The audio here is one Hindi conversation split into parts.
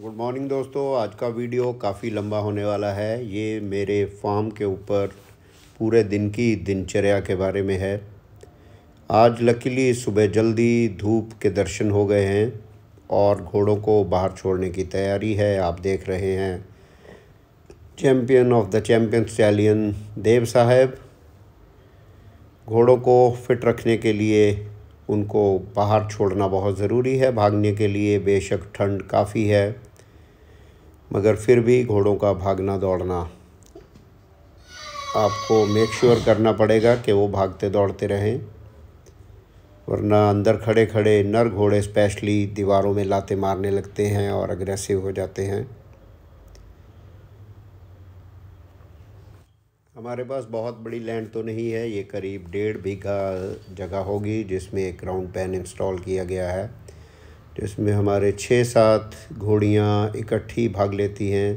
गुड मॉर्निंग दोस्तों आज का वीडियो काफ़ी लंबा होने वाला है ये मेरे फार्म के ऊपर पूरे दिन की दिनचर्या के बारे में है आज लकीली सुबह जल्दी धूप के दर्शन हो गए हैं और घोड़ों को बाहर छोड़ने की तैयारी है आप देख रहे हैं champion of the champion stallion Dev Sahab घोड़ों को फिट रखने के लिए उनको बाहर छोड़ना बहुत ज़रूरी है भागने के लिए बेशक ठंड काफ़ी है मगर फिर भी घोड़ों का भागना दौड़ना आपको मेक श्योर करना पड़ेगा कि वो भागते दौड़ते रहें वरना अंदर खड़े खड़े नर घोड़े स्पेशली दीवारों में लाते मारने लगते हैं और अग्रेसिव हो जाते हैं हमारे पास बहुत बड़ी लैंड तो नहीं है ये करीब डेढ़ बीघा जगह होगी जिसमें एक राउंड पैन इंस्टॉल किया गया है जिसमें हमारे छः सात घोड़ियाँ इकट्ठी भाग लेती हैं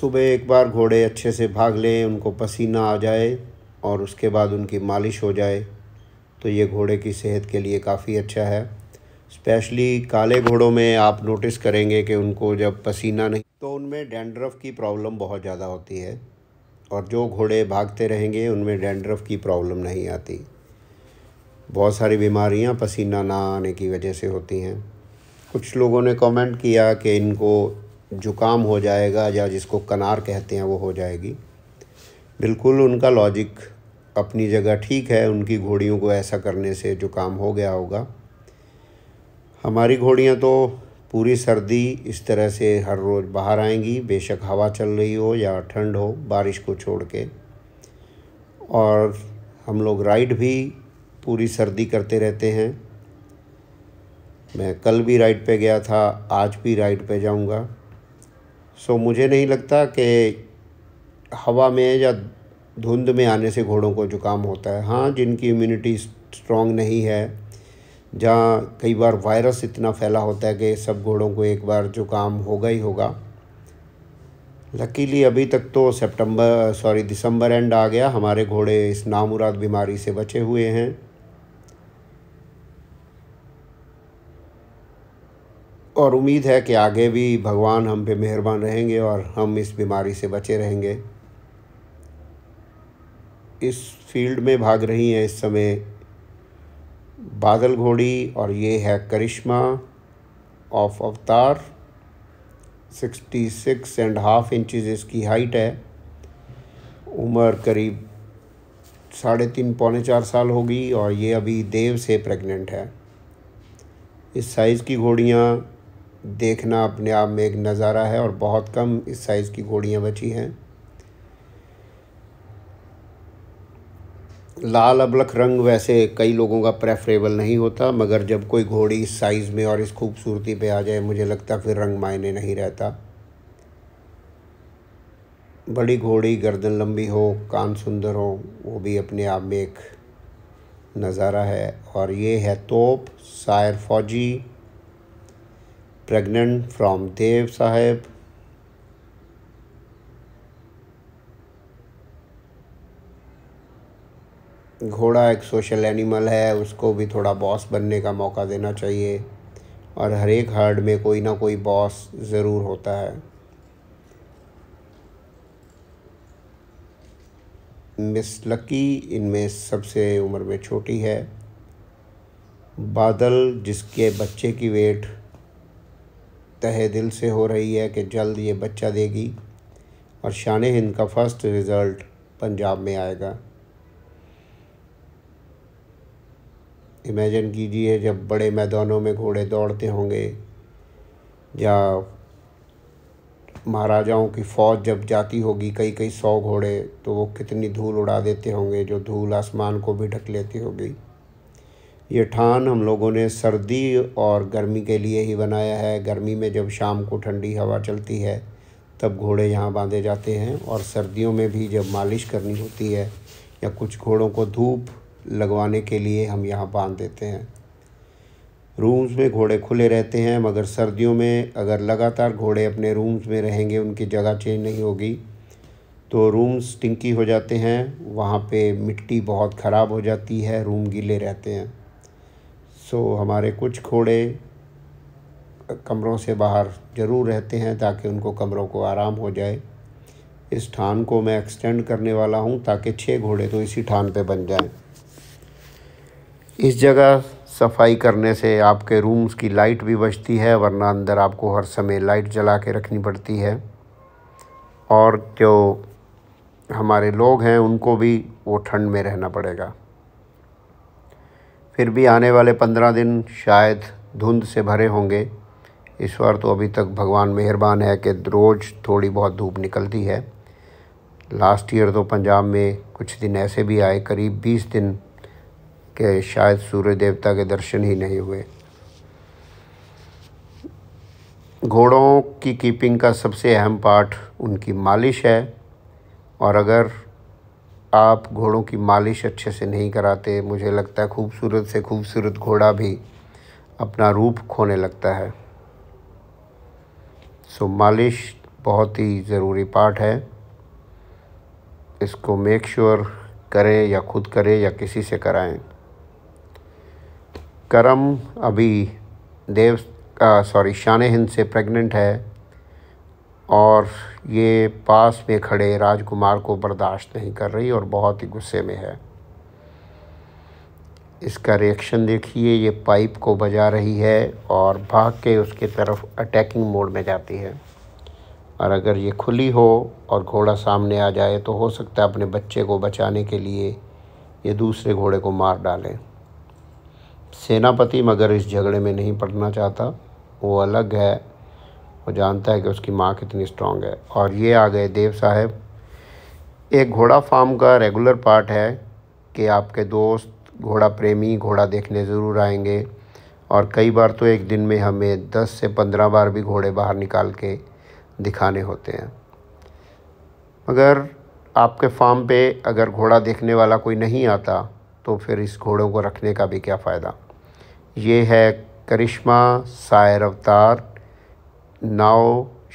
सुबह एक बार घोड़े अच्छे से भाग लें उनको पसीना आ जाए और उसके बाद उनकी मालिश हो जाए तो ये घोड़े की सेहत के लिए काफ़ी अच्छा है स्पेशली काले घोड़ों में आप नोटिस करेंगे कि उनको जब पसीना नहीं तो उनमें डेंड्रफ की प्रॉब्लम बहुत ज़्यादा होती है और जो घोड़े भागते रहेंगे उनमें डेंड्रफ की प्रॉब्लम नहीं आती बहुत सारी बीमारियां पसीना ना आने की वजह से होती हैं कुछ लोगों ने कमेंट किया कि इनको जुकाम हो जाएगा या जिसको कनार कहते हैं वो हो जाएगी बिल्कुल उनका लॉजिक अपनी जगह ठीक है उनकी घोड़ियों को ऐसा करने से जुकाम हो गया होगा हमारी घोड़ियाँ तो पूरी सर्दी इस तरह से हर रोज़ बाहर आएंगी बेशक हवा चल रही हो या ठंड हो बारिश को छोड़ के और हम लोग राइड भी पूरी सर्दी करते रहते हैं मैं कल भी राइड पे गया था आज भी राइड पे जाऊंगा सो मुझे नहीं लगता कि हवा में या धुंध में आने से घोड़ों को जुकाम होता है हाँ जिनकी इम्यूनिटी स्ट्रॉन्ग नहीं है जहाँ कई बार वायरस इतना फैला होता है कि सब घोड़ों को एक बार जुकाम होगा ही होगा लकीली अभी तक तो सितंबर सॉरी दिसंबर एंड आ गया हमारे घोड़े इस नामुराद बीमारी से बचे हुए हैं और उम्मीद है कि आगे भी भगवान हम पे मेहरबान रहेंगे और हम इस बीमारी से बचे रहेंगे इस फील्ड में भाग रही हैं इस समय बादल घोड़ी और ये है करिश्मा of Avatar 66 and half inches इसकी हाइट है उम्र करीब साढ़े तीन पौने चार साल होगी और ये अभी देव से प्रेग्नेंट है इस साइज़ की घोड़ियाँ देखना अपने आप में एक नज़ारा है और बहुत कम इस साइज़ की घोड़ियाँ बची हैं लाल अबलख रंग वैसे कई लोगों का प्रेफरेबल नहीं होता मगर जब कोई घोड़ी इस साइज़ में और इस खूबसूरती पे आ जाए मुझे लगता फिर रंग मायने नहीं रहता बड़ी घोड़ी गर्दन लंबी हो कान सुंदर हो वो भी अपने आप में एक नज़ारा है और ये है तोप सायर फौजी प्रेग्नेंट फ्रॉम देव साहेब घोड़ा एक सोशल एनिमल है उसको भी थोड़ा बॉस बनने का मौका देना चाहिए और हर एक हर्ड में कोई ना कोई बॉस ज़रूर होता है मिस लकी इनमें सबसे उम्र में छोटी है बादल जिसके बच्चे की वेट तहे दिल से हो रही है कि जल्द ये बच्चा देगी और शान हिंद का फर्स्ट रिज़ल्ट पंजाब में आएगा इमेजिन कीजिए जब बड़े मैदानों में घोड़े दौड़ते होंगे या महाराजाओं की फ़ौज जब जाती होगी कई कई सौ घोड़े तो वो कितनी धूल उड़ा देते होंगे जो धूल आसमान को भी ढक लेती होगी ये ठान हम लोगों ने सर्दी और गर्मी के लिए ही बनाया है गर्मी में जब शाम को ठंडी हवा चलती है तब घोड़े यहाँ बांधे जाते हैं और सर्दियों में भी जब मालिश करनी होती है या कुछ घोड़ों को धूप लगवाने के लिए हम यहाँ बांध देते हैं रूम्स में घोड़े खुले रहते हैं मगर सर्दियों में अगर लगातार घोड़े अपने रूम्स में रहेंगे उनकी जगह चेंज नहीं होगी तो रूम्स टिंकी हो जाते हैं वहाँ पे मिट्टी बहुत ख़राब हो जाती है रूम गीले रहते हैं सो हमारे कुछ घोड़े कमरों से बाहर ज़रूर रहते हैं ताकि उनको कमरों को आराम हो जाए इस ठान को मैं एक्सटेंड करने वाला हूँ ताकि छः घोड़े तो इसी ठान पर बन जाएँ इस जगह सफाई करने से आपके रूम्स की लाइट भी बचती है वरना अंदर आपको हर समय लाइट जला के रखनी पड़ती है और जो हमारे लोग हैं उनको भी वो ठंड में रहना पड़ेगा फिर भी आने वाले पंद्रह दिन शायद धुंध से भरे होंगे इस बार तो अभी तक भगवान मेहरबान है कि रोज़ थोड़ी बहुत धूप निकलती है लास्ट ईयर तो पंजाब में कुछ दिन ऐसे भी आए करीब बीस दिन कि शायद सूर्य देवता के दर्शन ही नहीं हुए घोड़ों की कीपिंग का सबसे अहम पार्ट उनकी मालिश है और अगर आप घोड़ों की मालिश अच्छे से नहीं कराते मुझे लगता है खूबसूरत से खूबसूरत घोड़ा भी अपना रूप खोने लगता है सो मालिश बहुत ही ज़रूरी पार्ट है इसको मेक श्योर sure करें या ख़ुद करें या किसी से कराएं करम अभी देव सॉरी शान हिंद से प्रेग्नेंट है और ये पास में खड़े राजकुमार को बर्दाश्त नहीं कर रही और बहुत ही गुस्से में है इसका रिएक्शन देखिए ये पाइप को बजा रही है और भाग के उसके तरफ अटैकिंग मोड में जाती है और अगर ये खुली हो और घोड़ा सामने आ जाए तो हो सकता है अपने बच्चे को बचाने के लिए ये दूसरे घोड़े को मार डालें सेनापति मगर इस झगड़े में नहीं पड़ना चाहता वो अलग है वो जानता है कि उसकी माँ कितनी स्ट्रांग है और ये आ गए देव साहब एक घोड़ा फार्म का रेगुलर पार्ट है कि आपके दोस्त घोड़ा प्रेमी घोड़ा देखने ज़रूर आएंगे और कई बार तो एक दिन में हमें दस से पंद्रह बार भी घोड़े बाहर निकाल के दिखाने होते हैं मगर आपके फार्म पे अगर घोड़ा देखने वाला कोई नहीं आता तो फिर इस घोड़ों को रखने का भी क्या फ़ायदा ये है Karishma sire Avatar now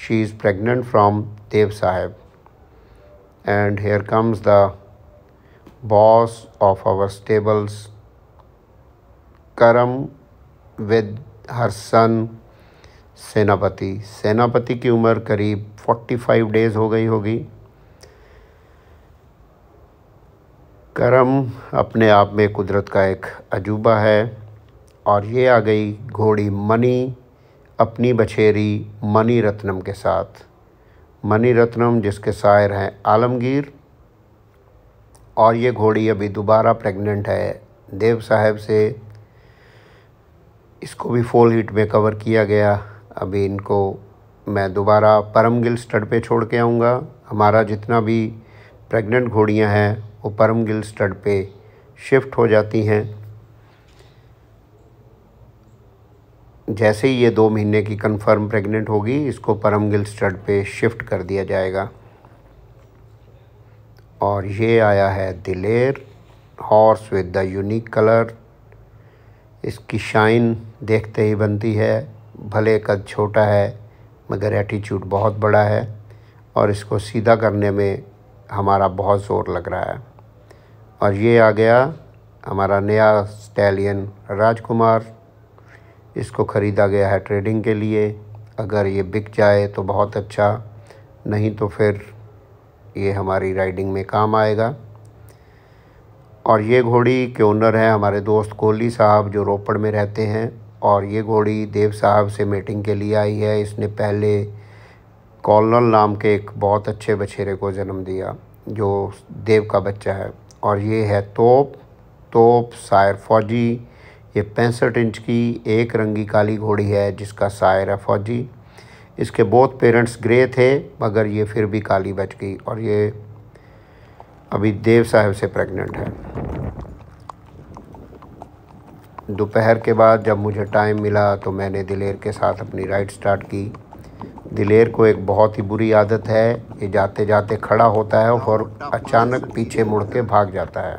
she is pregnant from Dev Saheb and here comes the boss of our stables Karam with her son Senapati Senapati की उम्र करीब 45 डेज़ हो गई होगी करम अपने आप में कुदरत का एक अजूबा है और ये आ गई घोड़ी मनी अपनी बछेरी मनी रत्नम के साथ मनी रत्नम जिसके शायर हैं आलमगीर और ये घोड़ी अभी दोबारा प्रेग्नेंट है देव साहब से इसको भी फोल हीट में कवर किया गया अभी इनको मैं दोबारा परमगिल स्टड पे छोड़ के आऊँगा हमारा जितना भी प्रेग्नेंट घोड़ियाँ हैं वो परम गिल स्टड पे शिफ्ट हो जाती हैं जैसे ही ये दो महीने की कंफर्म प्रेग्नेंट होगी इसको परम गिल स्टड पे शिफ्ट कर दिया जाएगा और ये आया है Diler horse with the unique colour इसकी शाइन देखते ही बनती है भले कद छोटा है मगर एटीट्यूड बहुत बड़ा है और इसको सीधा करने में हमारा बहुत ज़ोर लग रहा है और ये आ गया हमारा नया स्टैलियन राजकुमार इसको ख़रीदा गया है ट्रेडिंग के लिए अगर ये बिक जाए तो बहुत अच्छा नहीं तो फिर ये हमारी राइडिंग में काम आएगा और ये घोड़ी के ओनर हैं हमारे दोस्त कोहली साहब जो रोपड़ में रहते हैं और ये घोड़ी देव साहब से मीटिंग के लिए आई है इसने पहले कॉलर नाम के एक बहुत अच्छे बछेरे को जन्म दिया जो देव का बच्चा है और ये है तोप तोप शायर फौजी ये पैंसठ इंच की एक रंगी काली घोड़ी है जिसका शायर है फौजी इसके बोथ पेरेंट्स ग्रे थे मगर ये फिर भी काली बच गई और ये अभी देव साहब से प्रेग्नेंट है दोपहर के बाद जब मुझे टाइम मिला तो मैंने दिलेर के साथ अपनी राइड स्टार्ट की दिलेर को एक बहुत ही बुरी आदत है ये जाते जाते खड़ा होता है और अचानक पीछे मुड़ के भाग जाता है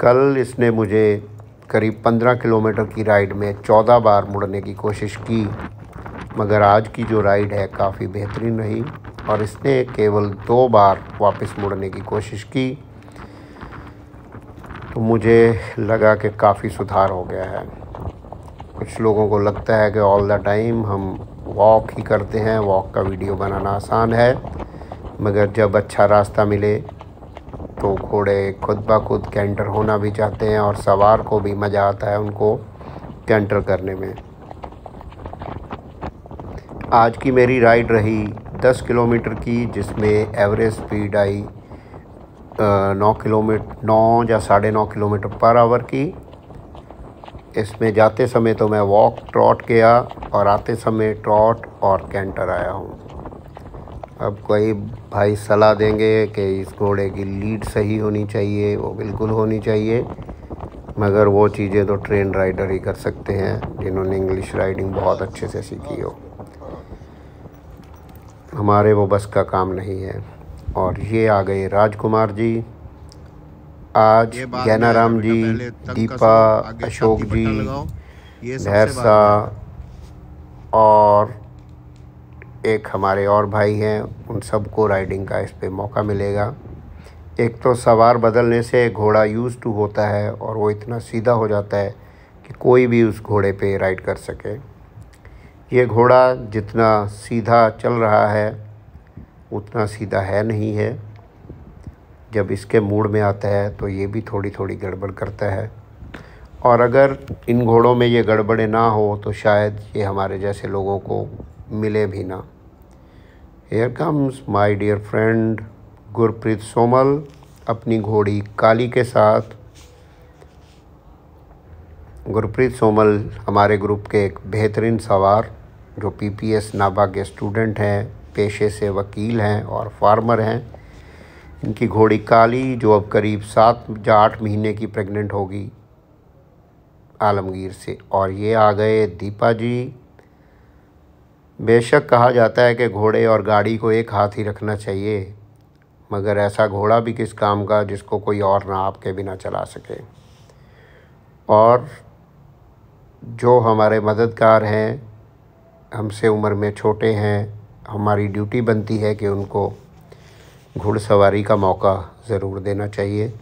कल इसने मुझे करीब पंद्रह किलोमीटर की राइड में चौदह बार मुड़ने की कोशिश की मगर आज की जो राइड है काफ़ी बेहतरीन रही और इसने केवल दो बार वापस मुड़ने की कोशिश की तो मुझे लगा कि काफ़ी सुधार हो गया है कुछ लोगों को लगता है कि ऑल द टाइम हम वॉक ही करते हैं वॉक का वीडियो बनाना आसान है मगर जब अच्छा रास्ता मिले तो घोड़े खुद ब खुद कैंटर होना भी चाहते हैं और सवार को भी मज़ा आता है उनको कैंटर करने में आज की मेरी राइड रही दस किलोमीटर की जिसमें एवरेज स्पीड आई नौ किलोमीटर नौ या साढ़े नौ किलोमीटर पर आवर की इसमें जाते समय तो मैं वॉक ट्रॉट गया और आते समय ट्रॉट और कैंटर आया हूँ अब कोई भाई सलाह देंगे कि इस घोड़े की लीड सही होनी चाहिए वो बिल्कुल होनी चाहिए मगर वो चीज़ें तो ट्रेन राइडर ही कर सकते हैं जिन्होंने इंग्लिश राइडिंग बहुत अच्छे से सीखी हो हमारे वो बस का काम नहीं है और ये आ गए राजकुमार जी आज ज्ञानाराम जी दीपा अशोक जी भैरसा और एक हमारे और भाई हैं उन सबको राइडिंग का इस पर मौका मिलेगा एक तो सवार बदलने से घोड़ा यूज़ टू होता है और वो इतना सीधा हो जाता है कि कोई भी उस घोड़े पे राइड कर सके ये घोड़ा जितना सीधा चल रहा है उतना सीधा है नहीं है जब इसके मूड में आता है तो ये भी थोड़ी थोड़ी गड़बड़ करता है और अगर इन घोड़ों में ये गड़बड़े ना हो तो शायद ये हमारे जैसे लोगों को मिले भी ना here comes my dear friend Gurpreet Somal अपनी घोड़ी काली के साथ गुरप्रीत सोमल हमारे ग्रुप के एक बेहतरीन सवार जो पीपीएस नाभा के स्टूडेंट हैं पेशे से वकील हैं और फार्मर हैं इनकी घोड़ी काली जो अब करीब सात या आठ महीने की प्रेग्नेंट होगी आलमगीर से और ये आ गए दीपा जी बेशक कहा जाता है कि घोड़े और गाड़ी को एक हाथ ही रखना चाहिए मगर ऐसा घोड़ा भी किस काम का जिसको कोई और ना आपके बिना चला सके और जो हमारे मददगार हैं हमसे उम्र में छोटे हैं हमारी ड्यूटी बनती है कि उनको घुड़सवारी का मौका ज़रूर देना चाहिए